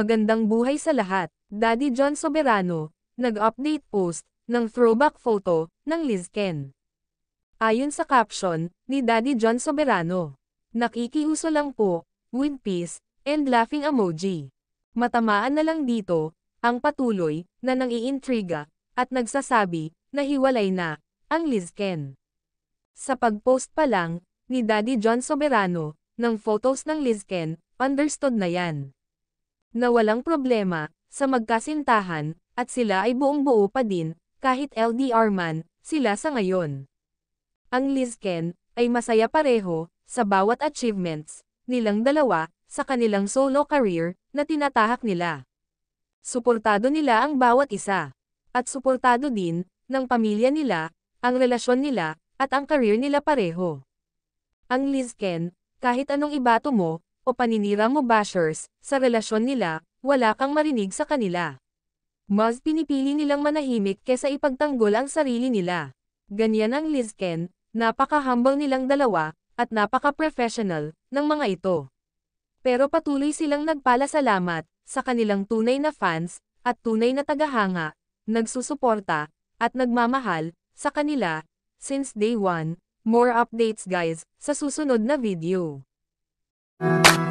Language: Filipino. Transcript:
magandang buhay sa lahat, Daddy John Soberano, nag-update post, ng throwback photo, ng Liz Ken. Ayon sa caption, ni Daddy John Soberano, nakikiuso lang po, with peace, and laughing emoji. Matamaan na lang dito, ang patuloy, na nangiintriga, at nagsasabi, na hiwalay na, ang Liz Ken. Sa pag-post pa lang, ni Daddy John Soberano, ng photos ng Liz Ken, understood na yan na walang problema sa magkasintahan, at sila ay buong buo pa din, kahit LDR man, sila sa ngayon. Ang Lizken ay masaya pareho sa bawat achievements nilang dalawa sa kanilang solo career na tinatahak nila. Suportado nila ang bawat isa at suportado din ng pamilya nila, ang relasyon nila, at ang career nila pareho. Ang Lizken, kahit anong ibato mo, o paninira mo bashers, sa relasyon nila, wala kang marinig sa kanila. Mas pinipili nilang manahimik kesa ipagtanggol ang sarili nila. Ganyan ang Lizken, napaka-humble nilang dalawa, at napaka-professional, ng mga ito. Pero patuloy silang nagpalasalamat, sa kanilang tunay na fans, at tunay na tagahanga, nagsusuporta, at nagmamahal, sa kanila, since day 1, more updates guys, sa susunod na video. Thank you.